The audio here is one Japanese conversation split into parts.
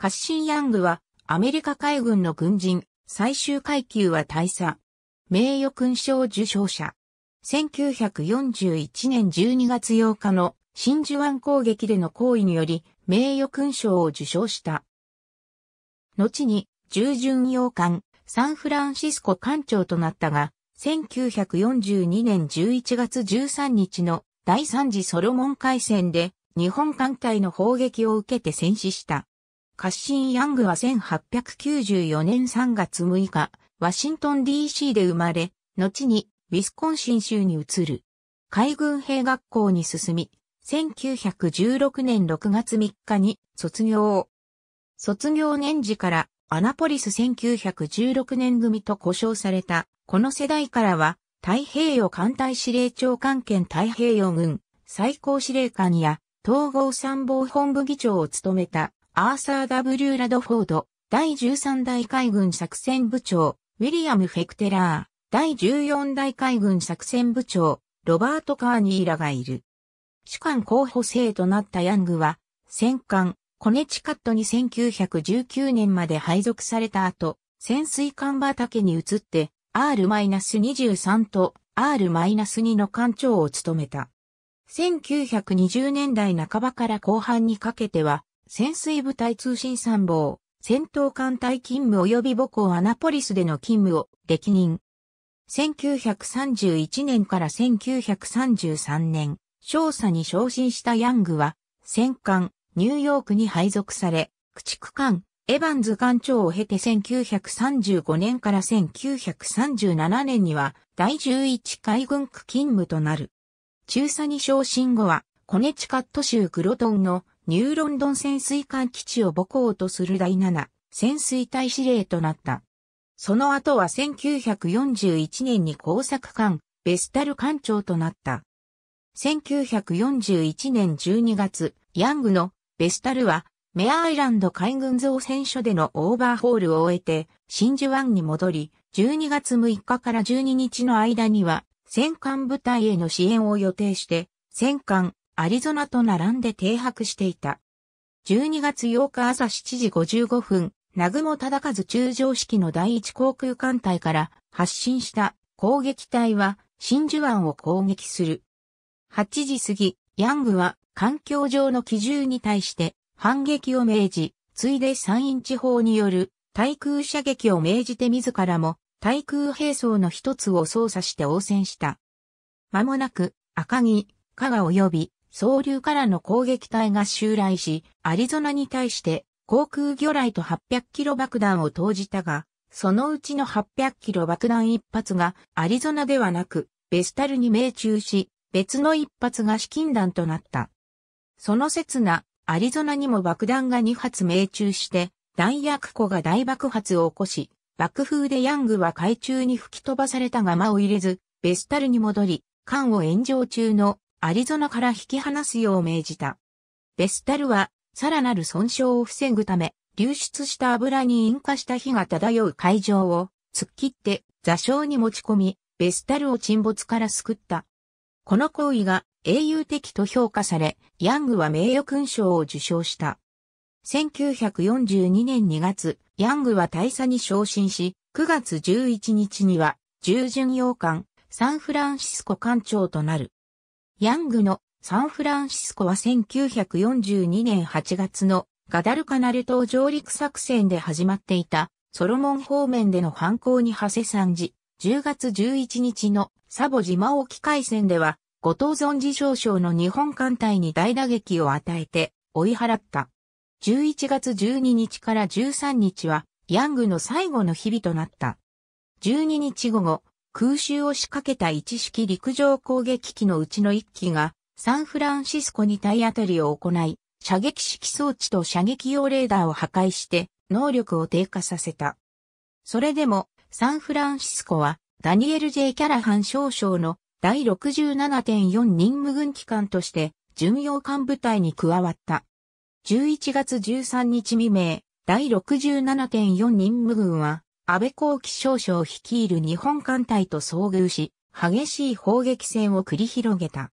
カッシン・ヤングは、アメリカ海軍の軍人、最終階級は大佐。名誉勲章受章者。1941年12月8日の真珠湾攻撃での行為により、名誉勲章を受章した。後に、従順洋艦、サンフランシスコ艦長となったが、1942年11月13日の第3次ソロモン海戦で日本艦隊の砲撃を受けて戦死した。カッシン・ヤングは1894年3月6日、ワシントン DC で生まれ、後にウィスコンシン州に移る。海軍兵学校に進み、1916年6月3日に卒業。卒業年次からアナポリス1916年組と呼称された、この世代からは、太平洋艦隊司令長官兼太平洋軍最高司令官や統合参謀本部議長を務めたアーサー・ W・ ラドフォード、第13代海軍作戦部長、ウィリアム・フェクテラー、第14代海軍作戦部長、ロバート・カーニーらがいる。主官候補生となったヤングは、戦艦、コネチカットに1919年まで配属された後、潜水艦畑に移って、R-23 と R-2 の艦長を務めた。1920年代半ばから後半にかけては、潜水部隊通信参謀、戦闘艦隊勤務及び母校アナポリスでの勤務を歴任。1931年から1933年、少佐に昇進したヤングは、戦艦、ニューヨークに配属され、駆逐艦、エヴァンズ艦長を経て1935年から1937年には、第11海軍区勤務となる。中佐に昇進後は、コネチカット州グロトンのニューロンドン潜水艦基地を母港とする第七潜水隊司令となった。その後は1941年に工作艦、ベスタル艦長となった。1941年12月、ヤングのベスタルはメアアイランド海軍造船所でのオーバーホールを終えて真珠湾に戻り、12月6日から12日の間には戦艦部隊への支援を予定して、戦艦アリゾナと並んで停泊していた。12月8日朝7時55分、南雲忠和中将式の第一航空艦隊から発進した攻撃隊は真珠湾を攻撃する。8時過ぎ、ヤングは環境上の基準に対して反撃を命じ、ついで山陰地方による対空射撃を命じて自らも対空兵装の一つを操作して応戦した。間もなく赤城、加賀及び総流からの攻撃隊が襲来し、アリゾナに対して航空魚雷と800キロ爆弾を投じたが、そのうちの800キロ爆弾一発がアリゾナではなく、ベスタルに命中し、別の一発が資金弾となった。その刹那、アリゾナにも爆弾が2発命中して、弾薬庫が大爆発を起こし、爆風でヤングは海中に吹き飛ばされたが間を入れず、ベスタルに戻り、艦を炎上中のアリゾナから引き離すよう命じた。ベスタルは、さらなる損傷を防ぐため、流出した油に引火した火が漂う海上を、突っ切って座礁に持ち込み、ベスタルを沈没から救った。この行為が英雄的と評価され、ヤングは名誉勲章を受賞した。1942年2月、ヤングは大佐に昇進し、9月11日には、従巡洋艦、サンフランシスコ艦長となる。ヤングのサンフランシスコは1942年8月のガダルカナル島上陸作戦で始まっていたソロモン方面での反抗に馳せ参じ、10月11日のサボ島沖海戦では、後藤存次少将の日本艦隊に大打撃を与えて追い払った。11月12日から13日は、ヤングの最後の日々となった。12日午後、空襲を仕掛けた一式陸上攻撃機のうちの一機が、サンフランシスコに体当たりを行い、射撃式装置と射撃用レーダーを破壊して、能力を低下させた。それでも、サンフランシスコは、ダニエル・ J・ キャラハン少将の第67.4任務軍機関として、巡洋艦部隊に加わった。11月13日未明、第67.4任務軍は、安倍幸喜少将率いる日本艦隊と遭遇し、激しい砲撃戦を繰り広げた。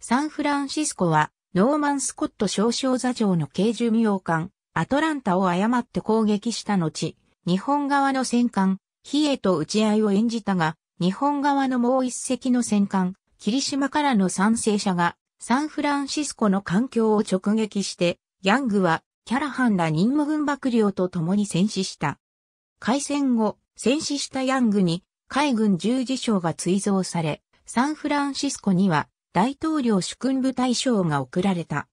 サンフランシスコは、ノーマン・スコット少将座長の軽寿命艦、アトランタを誤って攻撃した後、日本側の戦艦、比叡と打ち合いを演じたが、日本側のもう一隻の戦艦、霧島からの賛成者が、サンフランシスコの環境を直撃して、ヤングは、キャラハンら任務軍幕僚と共に戦死した。開戦後、戦死したヤングに海軍十字章が追贈され、サンフランシスコには大統領主君部大賞が贈られた。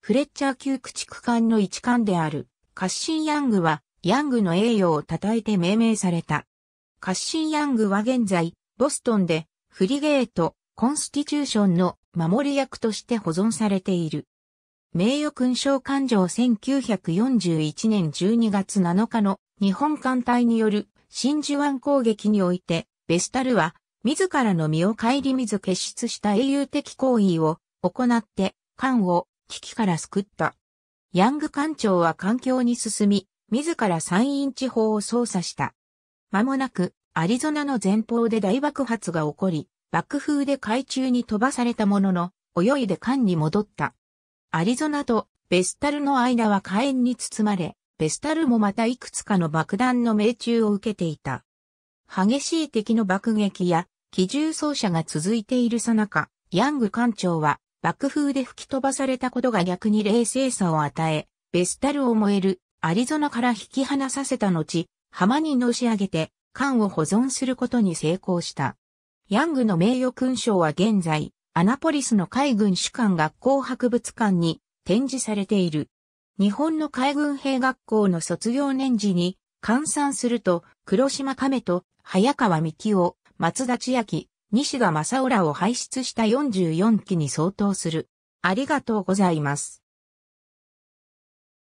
フレッチャー級駆逐艦の一艦であるカッシン・ヤングはヤングの栄誉を称えて命名された。カッシン・ヤングは現在、ボストンでフリゲート、コンスティチューションの守り役として保存されている。名誉勲章環状1941年12月7日の日本艦隊による真珠湾攻撃において、ベスタルは、自らの身を顧みず結出した英雄的行為を行って、艦を危機から救った。ヤング艦長は環境に進み、自ら山陰地方を操作した。間もなく、アリゾナの前方で大爆発が起こり、爆風で海中に飛ばされたものの、泳いで艦に戻った。アリゾナとベスタルの間は火炎に包まれ、ベスタルもまたいくつかの爆弾の命中を受けていた。激しい敵の爆撃や機銃奏者が続いているさなか、ヤング艦長は爆風で吹き飛ばされたことが逆に冷静さを与え、ベスタルを燃えるアリゾナから引き離させた後、浜にのし上げて艦を保存することに成功した。ヤングの名誉勲章は現在、アナポリスの海軍主艦学校博物館に展示されている。日本の海軍兵学校の卒業年次に、換算すると、黒島亀と、早川幹夫、松田千秋、西田正浦らを輩出した44期に相当する。ありがとうございます。